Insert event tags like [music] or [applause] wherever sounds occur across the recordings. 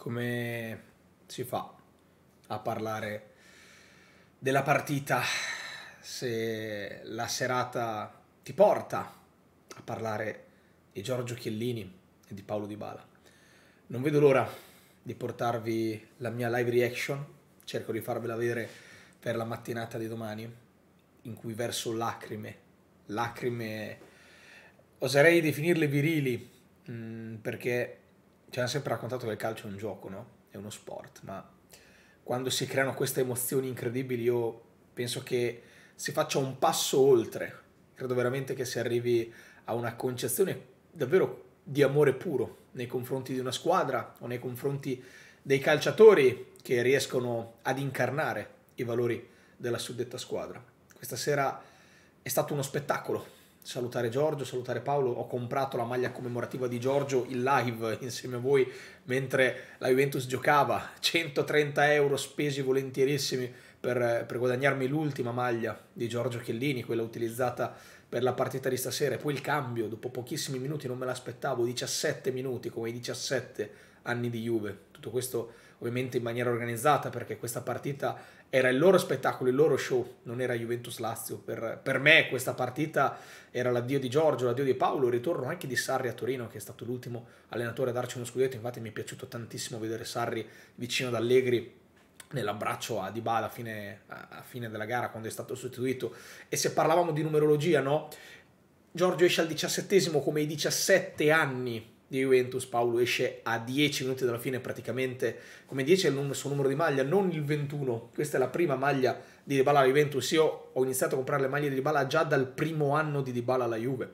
come si fa a parlare della partita se la serata ti porta a parlare di Giorgio Chiellini e di Paolo Di Bala. Non vedo l'ora di portarvi la mia live reaction, cerco di farvela vedere per la mattinata di domani, in cui verso lacrime, lacrime, oserei definirle virili, mm, perché ci hanno sempre raccontato che il calcio è un gioco, no? È uno sport, ma quando si creano queste emozioni incredibili io penso che si faccia un passo oltre. Credo veramente che si arrivi a una concezione davvero di amore puro nei confronti di una squadra o nei confronti dei calciatori che riescono ad incarnare i valori della suddetta squadra. Questa sera è stato uno spettacolo salutare Giorgio, salutare Paolo. Ho comprato la maglia commemorativa di Giorgio in live [laughs] insieme a voi mentre la Juventus giocava. 130 euro spesi volentierissimi per, per guadagnarmi l'ultima maglia di Giorgio Chiellini, quella utilizzata per la partita di stasera. E poi il cambio, dopo pochissimi minuti non me l'aspettavo, 17 minuti come i 17 anni di Juve. Tutto questo ovviamente in maniera organizzata perché questa partita era il loro spettacolo, il loro show, non era Juventus-Lazio. Per, per, me questa partita era l'addio di Giorgio, l'addio di Paolo, il ritorno anche di Sarri a Torino che è stato l'ultimo allenatore a darci uno scudetto, infatti mi è piaciuto tantissimo vedere Sarri vicino ad Allegri nell'abbraccio a Dybala a fine, a fine della gara quando è stato sostituito e se parlavamo di numerologia no Giorgio esce al diciassettesimo come i 17 anni di Juventus, Paolo esce a 10 minuti dalla fine praticamente, come 10 è il suo numero di maglia, non il 21, questa è la prima maglia di Dybala alla Juventus, io ho iniziato a comprare le maglie di Dybala già dal primo anno di Dybala alla Juve,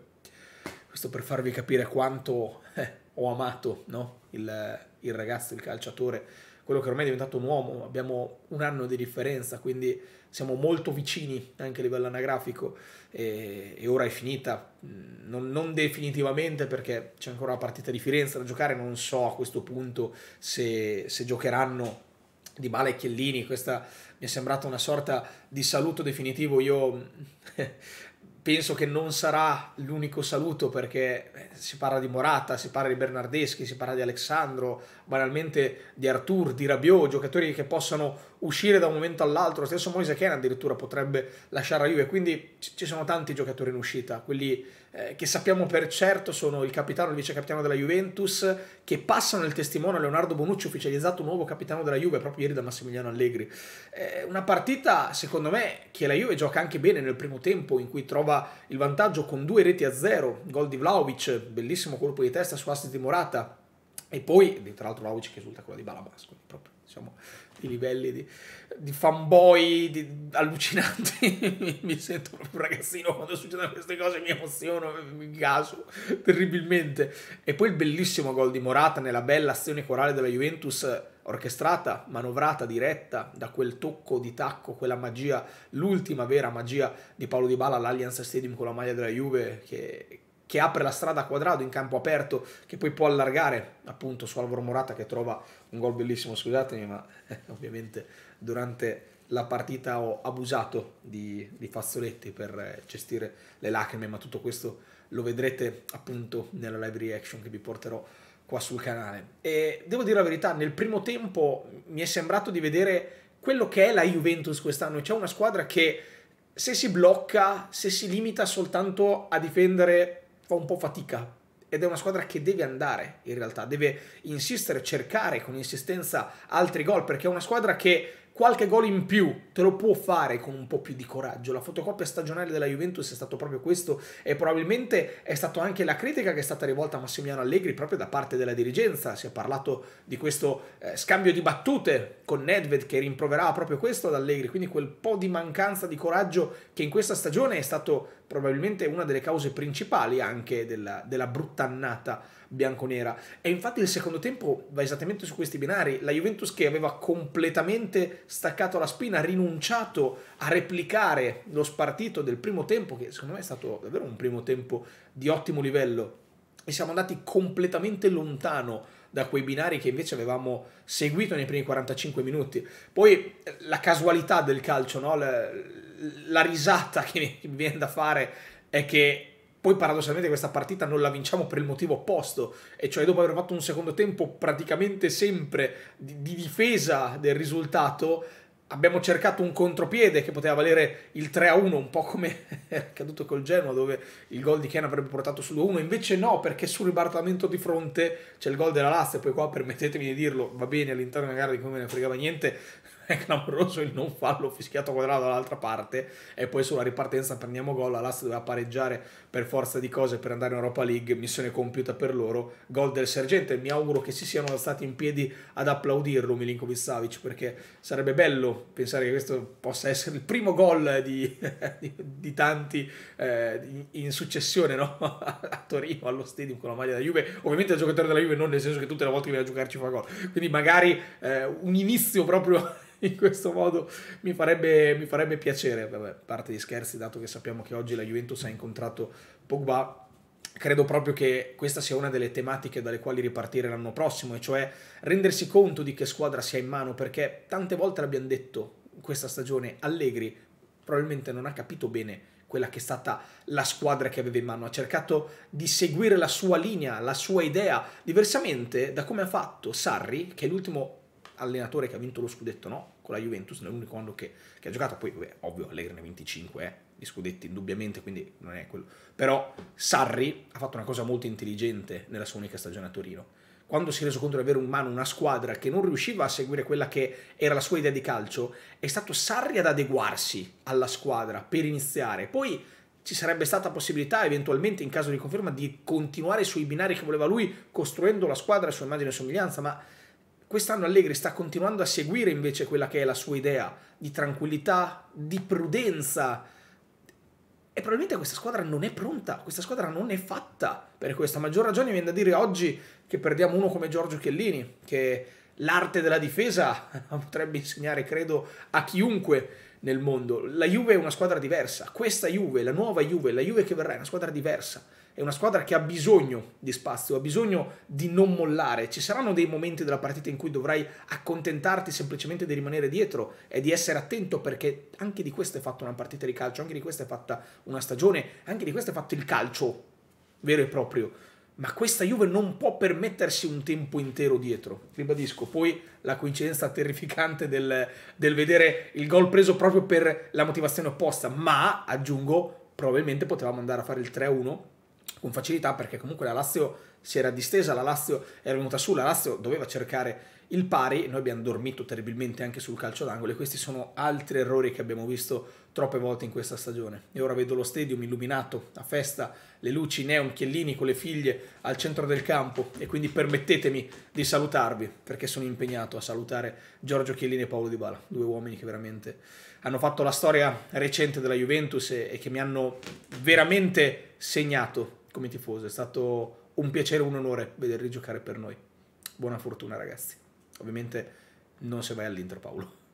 questo per farvi capire quanto eh, ho amato no? il, il ragazzo, il calciatore, quello che ormai è diventato un uomo, abbiamo un anno di differenza, quindi siamo molto vicini anche a livello anagrafico e, e ora è finita, mm, non, non, definitivamente perché c'è ancora la partita di Firenze da giocare, non so a questo punto se, se giocheranno di Bala e Chiellini, questa mi è sembrata una sorta di saluto definitivo, io penso che non sarà l'unico saluto perché eh, si parla di Morata, si parla di Bernardeschi, si parla di Alessandro, banalmente di Artur, di Rabiot, giocatori che possano uscire da un momento all'altro. Lo stesso Moise Ken addirittura potrebbe lasciare la Juve, quindi ci sono tanti giocatori in uscita, quelli eh, che sappiamo per certo sono il capitano il vice capitano della Juventus, che passano il testimone a Leonardo Bonucci, ufficializzato nuovo capitano della Juve proprio ieri da Massimiliano Allegri. Eh, una partita, secondo me, che la Juve gioca anche bene nel primo tempo, in cui trova il vantaggio con due reti a zero, gol di Vlaovic, bellissimo colpo di testa su assist di Morata, e poi, tra l'altro, Vlaovic che risulta quello di Balabasco, proprio diciamo, i livelli di, di fanboy di, allucinanti. [laughs] mi sento proprio ragazzino quando succedono queste cose, mi emoziono, mi gaso terribilmente. E poi il bellissimo gol di Morata nella bella azione corale della Juventus, orchestrata, manovrata, diretta da quel tocco di tacco, quella magia, l'ultima vera magia di Paolo Di Bala all'Allianz Stadium con la maglia della Juve che che apre la strada a quadrato in campo aperto, che poi può allargare appunto su Alvaro Morata che trova un gol bellissimo, scusatemi, ma [laughs] eh, ovviamente durante la partita ho abusato di, di fazzoletti per eh, gestire le lacrime, ma tutto questo lo vedrete appunto nella live reaction che vi porterò qua sul canale. E devo dire la verità, nel primo tempo mi è sembrato di vedere quello che è la Juventus quest'anno, c'è una squadra che se si blocca, se si limita soltanto a difendere fa un po' fatica ed è una squadra che deve andare in realtà, deve insistere, cercare con insistenza altri gol perché è una squadra che qualche gol in più te lo può fare con un po' più di coraggio. La fotocopia stagionale della Juventus è stato proprio questo e probabilmente è stata anche la critica che è stata rivolta a Massimiliano Allegri proprio da parte della dirigenza. Si è parlato di questo eh, scambio di battute con Nedved che rimproverava proprio questo ad Allegri, quindi quel po' di mancanza di coraggio che in questa stagione è stato probabilmente una delle cause principali anche della, della brutta annata bianconera. E infatti il secondo tempo va esattamente su questi binari. La Juventus che aveva completamente staccato la spina, rinunciato a replicare lo spartito del primo tempo, che secondo me è stato davvero un primo tempo di ottimo livello, e siamo andati completamente lontano da quei binari che invece avevamo seguito nei primi 45 minuti. Poi eh, la casualità del calcio, no? la, la risata [laughs] che mi viene da fare è che poi paradossalmente questa partita non la vinciamo per il motivo opposto, e cioè dopo aver fatto un secondo tempo praticamente sempre di, di difesa del risultato, abbiamo cercato un contropiede che poteva valere il 3-1, un po' come [laughs] è accaduto col Genoa, dove il gol di Ken avrebbe portato 2-1, invece no, perché sul ribaltamento di fronte c'è il gol della Lazio, poi qua permettetemi di dirlo, va bene all'interno della gara di cui me ne fregava niente, [laughs] è clamoroso il non fallo fischiato quadrato dall'altra parte e poi sulla ripartenza prendiamo gol, l'Alasse doveva pareggiare per forza di cose per andare in Europa League, missione compiuta per loro, gol del sergente, mi auguro che si siano stati in piedi ad applaudirlo Milinkovic Savic perché sarebbe bello pensare che questo possa essere il primo gol di, [laughs] di, di tanti eh, in successione no? [laughs] a Torino allo stadium con la maglia della Juve, ovviamente il giocatore della Juve non nel senso che tutte le volte che viene a giocarci fa gol, quindi magari eh, un inizio proprio in questo modo mi farebbe, mi farebbe piacere, Vabbè, parte di scherzi, dato che sappiamo che oggi la Juventus ha incontrato Pogba, credo proprio che questa sia una delle tematiche dalle quali ripartire l'anno prossimo, e cioè rendersi conto di che squadra si ha in mano, perché tante volte l'abbiamo detto questa stagione, Allegri probabilmente non ha capito bene quella che è stata la squadra che aveva in mano, ha cercato di seguire la sua linea, la sua idea, diversamente da come ha fatto Sarri, che è l'ultimo allenatore che ha vinto lo scudetto no, con la Juventus, è l'unico anno che, che, ha giocato, poi beh, ovvio Allegri ne 25 eh, di scudetti indubbiamente, quindi non è quello, però Sarri ha fatto una cosa molto intelligente nella sua unica stagione a Torino, quando si è reso conto di avere in mano una squadra che non riusciva a seguire quella che era la sua idea di calcio, è stato Sarri ad adeguarsi alla squadra per iniziare, poi ci sarebbe stata possibilità eventualmente in caso di conferma di continuare sui binari che voleva lui costruendo la squadra e sua immagine e somiglianza, ma Quest'anno Allegri sta continuando a seguire invece quella che è la sua idea di tranquillità, di prudenza. E probabilmente questa squadra non è pronta, questa squadra non è fatta per questo. A maggior ragione viene da dire oggi che perdiamo uno come Giorgio Chiellini, che l'arte della difesa [laughs] potrebbe insegnare, credo, a chiunque nel mondo. La Juve è una squadra diversa, questa Juve, la nuova Juve, la Juve che verrà è una squadra diversa è una squadra che ha bisogno di spazio, ha bisogno di non mollare. Ci saranno dei momenti della partita in cui dovrai accontentarti semplicemente di rimanere dietro e di essere attento perché anche di questo è fatta una partita di calcio, anche di questo è fatta una stagione, anche di questo è fatto il calcio vero e proprio. Ma questa Juve non può permettersi un tempo intero dietro, ribadisco. Poi la coincidenza terrificante del, del vedere il gol preso proprio per la motivazione opposta, ma aggiungo, probabilmente potevamo andare a fare il 3-1 con facilità perché comunque la Lazio si era distesa, la Lazio era venuta su, la Lazio doveva cercare il pari, noi abbiamo dormito terribilmente anche sul calcio d'angolo e questi sono altri errori che abbiamo visto troppe volte in questa stagione. E ora vedo lo stadium illuminato a festa, le luci neon, chiellini con le figlie al centro del campo e quindi permettetemi di salutarvi perché sono impegnato a salutare Giorgio Chiellini e Paolo Di Bala, due uomini che veramente hanno fatto la storia recente della Juventus e, e che mi hanno veramente segnato come tifoso. È stato un piacere, e un onore vederli giocare per noi. Buona fortuna ragazzi. Ovviamente non se vai all'Inter Paolo.